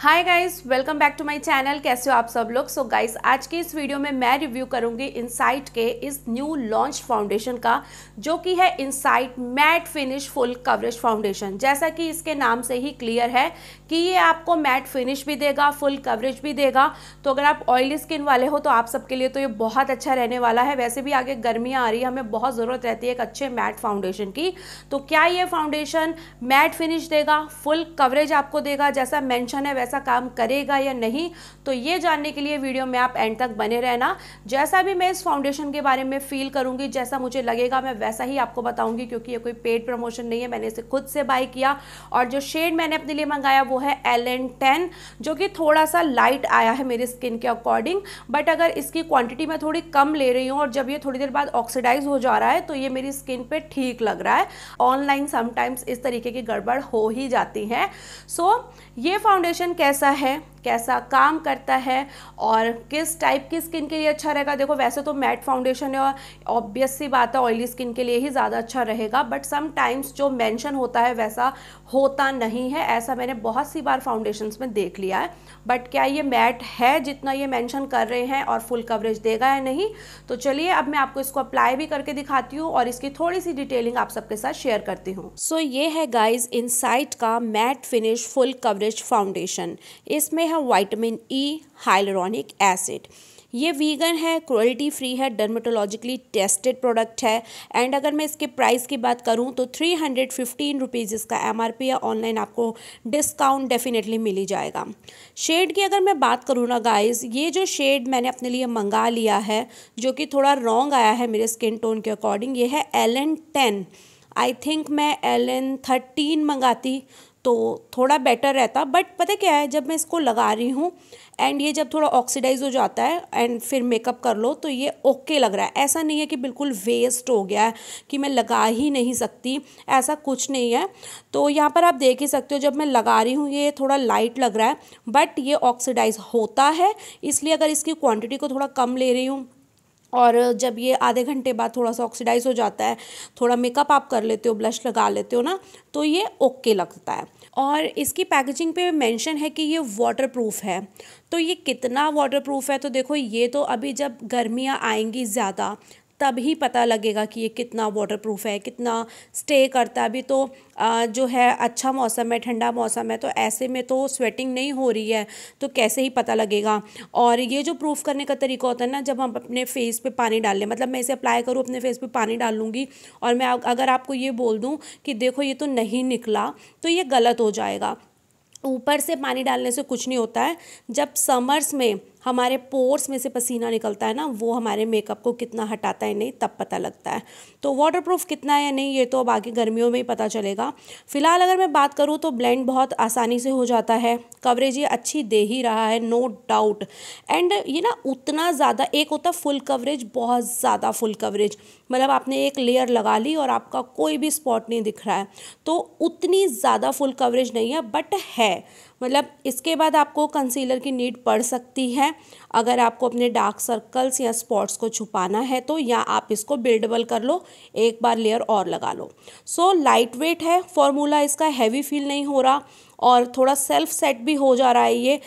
hi guys welcome back to my channel कैसे हो आप सब लोग सो गाइस आज की इस वीडियो में मैं रिव्यू करूंगी इनसाइट के इस न्यू लॉन्च फाउंडेशन का जो कि है Insight matte finish full coverage foundation जैसा कि इसके नाम से ही क्लियर है कि ये आपको मैट फिनिश भी देगा फुल कवरेज भी देगा तो अगर आप ऑयली स्किन वाले हो तो आप सबके लिए तो ये बहुत अच्छा रहने वाला है वैसे भी आगे गर्मियाँ आ रही है हमें बहुत ज़रूरत रहती है एक अच्छे मैट फाउंडेशन की तो क्या ये फाउंडेशन मैट फिनिश देगा फुल कवरेज आपको देगा जैसा मैंशन है ऐसा काम करेगा या नहीं तो ये जानने के लिए वीडियो में आप एंड तक बने रहना जैसा भी मैं इस फाउंडेशन के बारे में फील करूंगी जैसा मुझे लगेगा मैं वैसा ही आपको बताऊंगी क्योंकि ये कोई पेड प्रमोशन नहीं है मैंने इसे खुद से बाय किया और जो शेड मैंने अपने लिए मंगाया वो है एल एन टेन जो कि थोड़ा सा लाइट आया है मेरी स्किन के अकॉर्डिंग बट अगर इसकी क्वांटिटी मैं थोड़ी कम ले रही हूँ और जब ये थोड़ी देर बाद ऑक्सीडाइज हो जा रहा है तो ये मेरी स्किन पर ठीक लग रहा है ऑनलाइन समटाइम्स इस तरीके की गड़बड़ हो ही जाती है सो so, ये फाउंडेशन कैसा है कैसा काम करता है और किस टाइप की स्किन के लिए अच्छा रहेगा देखो वैसे तो मैट फाउंडेशन है और ऑब्वियस सी बात है ऑयली स्किन के लिए ही ज़्यादा अच्छा रहेगा बट समाइम्स जो मेंशन होता है वैसा होता नहीं है ऐसा मैंने बहुत सी बार फाउंडेशंस में देख लिया है बट क्या ये मैट है जितना ये मैंशन कर रहे हैं और फुल कवरेज देगा या नहीं तो चलिए अब मैं आपको इसको अप्लाई भी करके दिखाती हूँ और इसकी थोड़ी सी डिटेलिंग आप सबके साथ शेयर करती हूँ सो so, ये है गाइज इन का matte finish full coverage foundation इसमें हैं वाइटामिन ई हाइलोरॉनिक एसिड ये वीगन है क्वालिटी फ्री है डर्मेटोलॉजिकली टेस्टेड प्रोडक्ट है एंड अगर मैं इसके प्राइस की बात करूं तो थ्री हंड्रेड फिफ्टीन रुपीज़ इसका एम आर पी है ऑनलाइन आपको डिस्काउंट डेफिनेटली मिल ही जाएगा शेड की अगर मैं बात करूं ना गाइस ये जो शेड मैंने अपने लिए मंगा लिया है जो कि थोड़ा रॉन्ग आया है मेरे स्किन टोन के अकॉर्डिंग ये है L N ten I think मैं एल एन थर्टीन मंगाती तो थोड़ा बेटर रहता बट पता क्या है जब मैं इसको लगा रही हूँ एंड ये जब थोड़ा ऑक्सीडाइज हो जाता है एंड फिर मेकअप कर लो तो ये ओके लग रहा है ऐसा नहीं है कि बिल्कुल वेस्ट हो गया है कि मैं लगा ही नहीं सकती ऐसा कुछ नहीं है तो यहाँ पर आप देख ही सकते हो जब मैं लगा रही हूँ ये थोड़ा लाइट लग रहा है बट ये ऑक्सीडाइज होता है इसलिए अगर इसकी क्वान्टिटी को थोड़ा कम ले रही हूँ और जब ये आधे घंटे बाद थोड़ा सा ऑक्सीडाइज हो जाता है थोड़ा मेकअप आप कर लेते हो ब्लश लगा लेते हो ना तो ये ओके लगता है और इसकी पैकेजिंग पे मेंशन है कि ये वाटर प्रूफ है तो ये कितना वाटर प्रूफ है तो देखो ये तो अभी जब गर्मियाँ आएंगी ज़्यादा तब ही पता लगेगा कि ये कितना वाटरप्रूफ है कितना स्टे करता है अभी तो आ, जो है अच्छा मौसम है ठंडा मौसम है तो ऐसे में तो स्वेटिंग नहीं हो रही है तो कैसे ही पता लगेगा और ये जो प्रूफ करने का तरीका होता है ना जब हम अपने फेस पे पानी डाल लें मतलब मैं इसे अप्लाई करूँ अपने फेस पे पानी डाल लूँगी और मैं अगर आपको ये बोल दूँ कि देखो ये तो नहीं निकला तो ये गलत हो जाएगा ऊपर से पानी डालने से कुछ नहीं होता है जब समर्स में हमारे पोर्स में से पसीना निकलता है ना वो हमारे मेकअप को कितना हटाता है नहीं तब पता लगता है तो वाटर प्रूफ कितना है या नहीं ये तो बाकी गर्मियों में ही पता चलेगा फ़िलहाल अगर मैं बात करूँ तो ब्लेंड बहुत आसानी से हो जाता है कवरेज ये अच्छी दे ही रहा है नो डाउट एंड ये ना उतना ज़्यादा एक होता फुल कवरेज बहुत ज़्यादा फुल कवरेज मतलब आपने एक लेयर लगा ली और आपका कोई भी स्पॉट नहीं दिख रहा है तो उतनी ज़्यादा फुल कवरेज नहीं है बट है मतलब इसके बाद आपको कंसीलर की नीड पड़ सकती है अगर आपको अपने डार्क सर्कल्स या स्पॉट्स को छुपाना है तो या आप इसको बिल्डेबल कर लो एक बार लेयर और लगा लो सो लाइट वेट है फॉर्मूला इसका हैवी फील नहीं हो रहा और थोड़ा सेल्फ सेट भी हो जा रहा है ये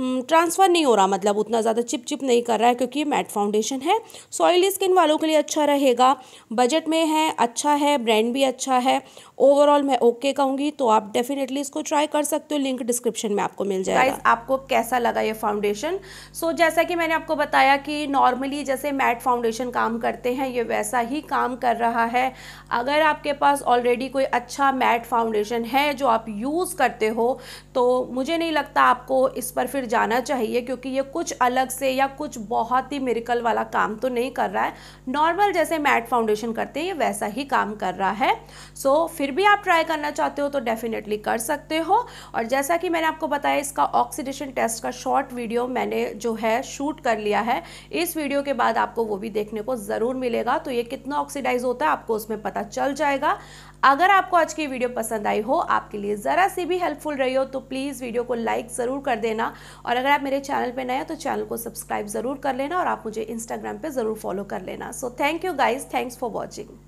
ट्रांसफ़र नहीं हो रहा मतलब उतना ज़्यादा चिप चिप नहीं कर रहा है क्योंकि ये मैट फाउंडेशन है सॉइली स्किन वालों के लिए अच्छा रहेगा बजट में है अच्छा है ब्रांड भी अच्छा है ओवरऑल मैं ओके कहूँगी तो आप डेफिनेटली इसको ट्राई कर सकते हो लिंक डिस्क्रिप्शन में आपको मिल जाएगा आपको कैसा लगा ये फाउंडेशन सो so, जैसा कि मैंने आपको बताया कि नॉर्मली जैसे मैट फाउंडेशन काम करते हैं ये वैसा ही काम कर रहा है अगर आपके पास ऑलरेडी कोई अच्छा मैट फाउंडेशन है जो आप यूज़ करते हो हो तो मुझे नहीं लगता आपको इस पर फिर जाना चाहिए क्योंकि ये कुछ अलग से या कुछ बहुत ही मेरिकल वाला काम तो नहीं कर रहा है नॉर्मल जैसे मैट फाउंडेशन करते हैं ये वैसा ही काम कर रहा है सो so, फिर भी आप ट्राई करना चाहते हो तो डेफिनेटली कर सकते हो और जैसा कि मैंने आपको बताया इसका ऑक्सीडेशन टेस्ट का शॉर्ट वीडियो मैंने जो है शूट कर लिया है इस वीडियो के बाद आपको वो भी देखने को ज़रूर मिलेगा तो ये कितना ऑक्सीडाइज होता है आपको उसमें पता चल जाएगा अगर आपको आज की वीडियो पसंद आई हो आपके लिए ज़रा सी भी हेल्पफुल हेल्पफुल रही हो तो प्लीज़ वीडियो को लाइक ज़रूर कर देना और अगर आप मेरे चैनल पर नए हो तो चैनल को सब्सक्राइब ज़रूर कर लेना और आप मुझे इंस्टाग्राम पर ज़रूर फॉलो कर लेना so thank you guys thanks for watching